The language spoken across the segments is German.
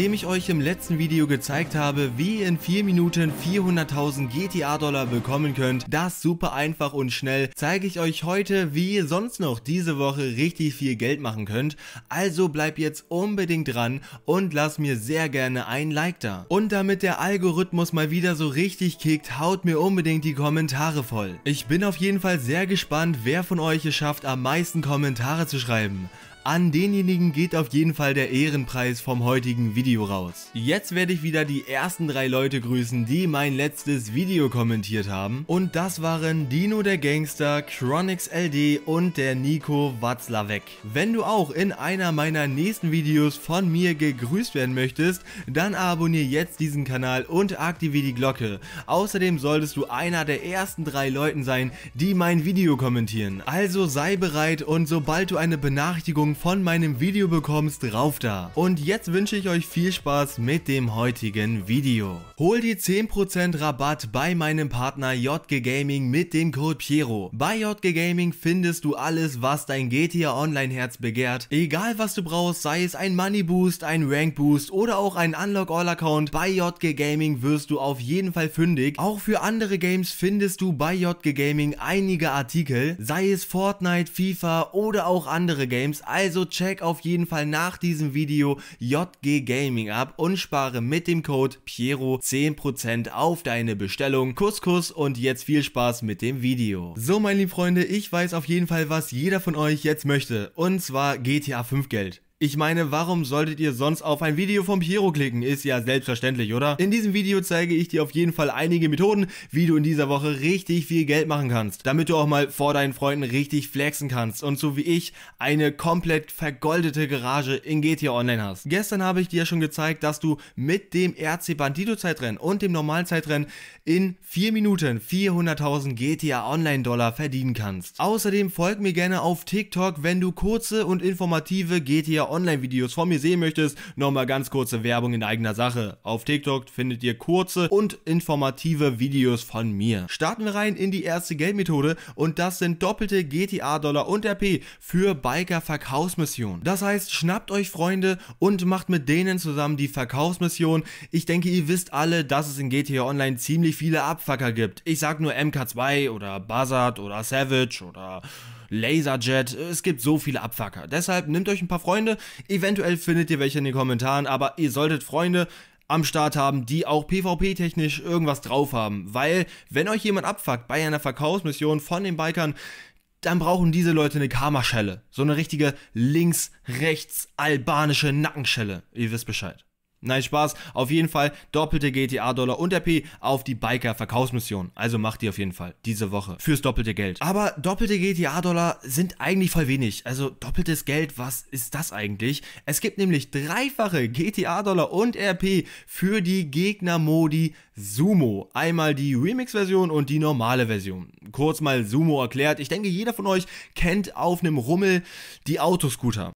Nachdem ich euch im letzten Video gezeigt habe, wie ihr in 4 Minuten 400.000 GTA-Dollar bekommen könnt, das super einfach und schnell, zeige ich euch heute, wie ihr sonst noch diese Woche richtig viel Geld machen könnt. Also bleibt jetzt unbedingt dran und lasst mir sehr gerne ein Like da. Und damit der Algorithmus mal wieder so richtig kickt, haut mir unbedingt die Kommentare voll. Ich bin auf jeden Fall sehr gespannt, wer von euch es schafft, am meisten Kommentare zu schreiben. An denjenigen geht auf jeden Fall der Ehrenpreis vom heutigen Video raus. Jetzt werde ich wieder die ersten drei Leute grüßen, die mein letztes Video kommentiert haben. Und das waren Dino der Gangster, Chronix LD und der Nico Watzlawek. Wenn du auch in einer meiner nächsten Videos von mir gegrüßt werden möchtest, dann abonniere jetzt diesen Kanal und aktiviere die Glocke. Außerdem solltest du einer der ersten drei Leuten sein, die mein Video kommentieren. Also sei bereit und sobald du eine Benachrichtigung Belohnung von meinem Video bekommst, rauf da. Und jetzt wünsche ich euch viel Spaß mit dem heutigen Video. Hol die 10% Rabatt bei meinem Partner JG Gaming mit dem Code Piero. Bei JG Gaming findest du alles, was dein GTA Online Herz begehrt. Egal was du brauchst, sei es ein Money Boost, ein Rank Boost oder auch ein Unlock All Account, bei JG Gaming wirst du auf jeden Fall fündig. Auch für andere Games findest du bei JG Gaming einige Artikel, sei es Fortnite, FIFA oder auch andere Games, also check auf jeden Fall nach diesem Video JG Gaming ab und spare mit dem Code Piero 10% auf deine Bestellung. Kuss, Kuss und jetzt viel Spaß mit dem Video. So, meine lieben Freunde, ich weiß auf jeden Fall, was jeder von euch jetzt möchte. Und zwar GTA 5 Geld. Ich meine, warum solltet ihr sonst auf ein Video vom Piero klicken? Ist ja selbstverständlich, oder? In diesem Video zeige ich dir auf jeden Fall einige Methoden, wie du in dieser Woche richtig viel Geld machen kannst, damit du auch mal vor deinen Freunden richtig flexen kannst und so wie ich eine komplett vergoldete Garage in GTA Online hast. Gestern habe ich dir schon gezeigt, dass du mit dem RC Bandito Zeitrennen und dem normalen Zeitrennen in 4 Minuten 400.000 GTA Online Dollar verdienen kannst. Außerdem folg mir gerne auf TikTok, wenn du kurze und informative GTA Online-Videos von mir sehen möchtest, nochmal ganz kurze Werbung in eigener Sache. Auf TikTok findet ihr kurze und informative Videos von mir. Starten wir rein in die erste Geldmethode und das sind doppelte GTA-Dollar und RP für Biker-Verkaufsmissionen. Das heißt, schnappt euch Freunde und macht mit denen zusammen die Verkaufsmission. Ich denke, ihr wisst alle, dass es in GTA Online ziemlich viele Abfucker gibt. Ich sag nur MK2 oder Buzzard oder Savage oder... Laserjet. Es gibt so viele Abfucker. Deshalb nehmt euch ein paar Freunde. Eventuell findet ihr welche in den Kommentaren, aber ihr solltet Freunde am Start haben, die auch PvP-technisch irgendwas drauf haben. Weil, wenn euch jemand abfuckt bei einer Verkaufsmission von den Bikern, dann brauchen diese Leute eine Karma-Schelle. So eine richtige links-rechts-albanische Nackenschelle. Ihr wisst Bescheid. Nein, Spaß. Auf jeden Fall doppelte GTA-Dollar und RP auf die Biker-Verkaufsmission. Also macht die auf jeden Fall diese Woche fürs doppelte Geld. Aber doppelte GTA-Dollar sind eigentlich voll wenig. Also doppeltes Geld, was ist das eigentlich? Es gibt nämlich dreifache GTA-Dollar und RP für die Gegner-Modi Sumo. Einmal die Remix-Version und die normale Version. Kurz mal Sumo erklärt. Ich denke, jeder von euch kennt auf einem Rummel die Autoscooter.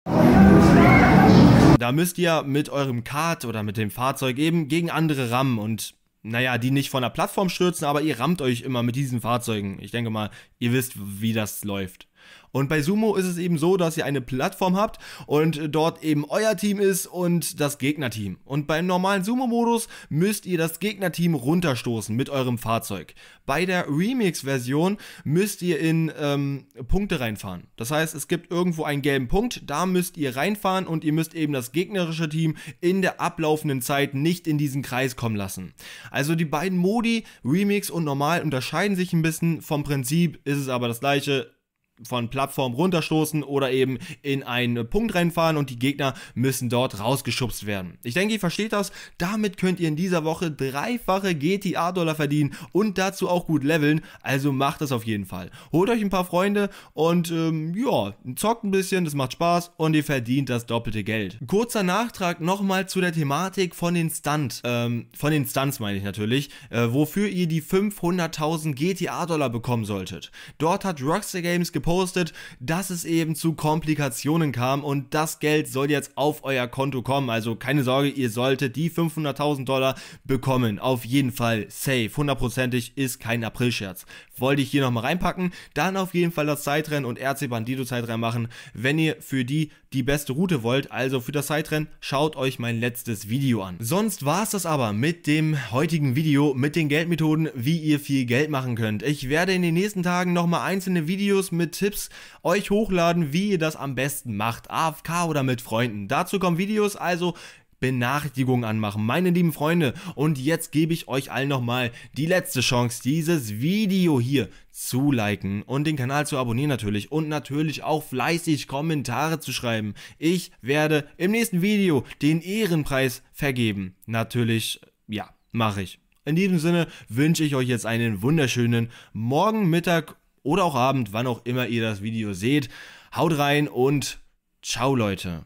Da müsst ihr mit eurem Kart oder mit dem Fahrzeug eben gegen andere rammen und naja, die nicht von der Plattform stürzen, aber ihr rammt euch immer mit diesen Fahrzeugen. Ich denke mal, ihr wisst, wie das läuft. Und bei Sumo ist es eben so, dass ihr eine Plattform habt und dort eben euer Team ist und das Gegnerteam. Und beim normalen Sumo-Modus müsst ihr das Gegnerteam runterstoßen mit eurem Fahrzeug. Bei der Remix-Version müsst ihr in ähm, Punkte reinfahren. Das heißt, es gibt irgendwo einen gelben Punkt, da müsst ihr reinfahren und ihr müsst eben das gegnerische Team in der ablaufenden Zeit nicht in diesen Kreis kommen lassen. Also die beiden Modi, Remix und Normal, unterscheiden sich ein bisschen. Vom Prinzip ist es aber das gleiche von Plattform runterstoßen oder eben in einen Punkt reinfahren und die Gegner müssen dort rausgeschubst werden. Ich denke, ihr versteht das. Damit könnt ihr in dieser Woche dreifache GTA-Dollar verdienen und dazu auch gut leveln. Also macht das auf jeden Fall. Holt euch ein paar Freunde und ähm, ja, zockt ein bisschen, das macht Spaß und ihr verdient das doppelte Geld. Kurzer Nachtrag nochmal zu der Thematik von den Stunt, ähm, von den Stunts meine ich natürlich, äh, wofür ihr die 500.000 GTA-Dollar bekommen solltet. Dort hat Rockstar Games geplant, gepostet, dass es eben zu Komplikationen kam und das Geld soll jetzt auf euer Konto kommen. Also keine Sorge, ihr solltet die 500.000 Dollar bekommen. Auf jeden Fall safe, hundertprozentig ist kein Aprilscherz. Wollte ich hier nochmal reinpacken. Dann auf jeden Fall das Zeitrennen und RC Bandido Zeitrennen machen, wenn ihr für die die beste Route wollt. Also für das Zeitrennen schaut euch mein letztes Video an. Sonst war es das aber mit dem heutigen Video, mit den Geldmethoden, wie ihr viel Geld machen könnt. Ich werde in den nächsten Tagen nochmal einzelne Videos mit Tipps euch hochladen, wie ihr das am besten macht, AFK oder mit Freunden. Dazu kommen Videos, also Benachrichtigungen anmachen. Meine lieben Freunde, und jetzt gebe ich euch allen nochmal die letzte Chance, dieses Video hier zu liken und den Kanal zu abonnieren natürlich und natürlich auch fleißig Kommentare zu schreiben. Ich werde im nächsten Video den Ehrenpreis vergeben. Natürlich, ja, mache ich. In diesem Sinne wünsche ich euch jetzt einen wunderschönen Morgen, Mittag oder auch Abend, wann auch immer ihr das Video seht. Haut rein und ciao Leute.